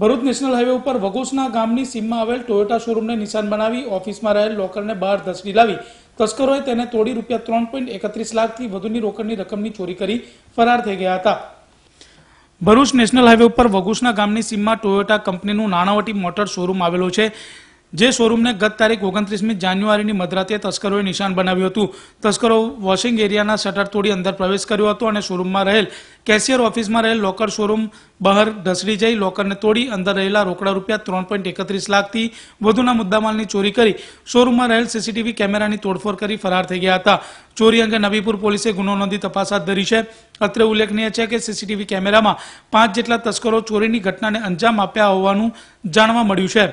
Bharuch national highway ઉપર વઘોસના ગામની સીમમાં આવેલ ટોયોટા શોરૂમને નિશાન બનાવી ઓફિસમાં રહેલ લોકરને બહાર ધસડી લાવી તસ્કરોએ તેને તોડી રૂપિયા ત્રણ પોઈન્ટ એકત્રીસ લાખથી વધુની રોકડની રકમની ચોરી કરી ફરાર થઈ ગયા હતા ભરૂચ નેશનલ હાઈવે ઉપર વઘુસના ગામની સીમમાં ટોયોટા કંપનીનું નાણાવટી મોટર શોરૂમ આવેલું છે જે શોરૂમને ગત તારીખ ઓગણત્રીસમી જાન્યુઆરીની મધરાતે તસ્કરોએ નિશાન બનાવ્યું હતું તસ્કરો વોશિંગ એરિયાના શટર તોડી અંદર પ્રવેશ કર્યો હતો અને શોરૂમમાં રહેલ કેશિયર ઓફિસમાં રહેલ લોકર શોરૂમ બહાર ઢસડી જઈ લોકરને તોડી અંદર રહેલા રોકડા રૂપિયા ત્રણ પોઈન્ટ એકત્રીસ લાખથી વધુના મુદ્દામાલની ચોરી કરી શોરૂમમાં રહેલ સીસીટીવી કેમેરાની તોડફોડ કરી ફરાર થઈ ગયા હતા ચોરી અંગે નવીપુર પોલીસે ગુનો નોંધી તપાસ હાથ ધરી છે અત્રે ઉલ્લેખનીય છે કે સીસીટીવી કેમેરામાં પાંચ જેટલા તસ્કરો ચોરીની ઘટનાને અંજામ આપ્યા હોવાનું જાણવા મળ્યું છે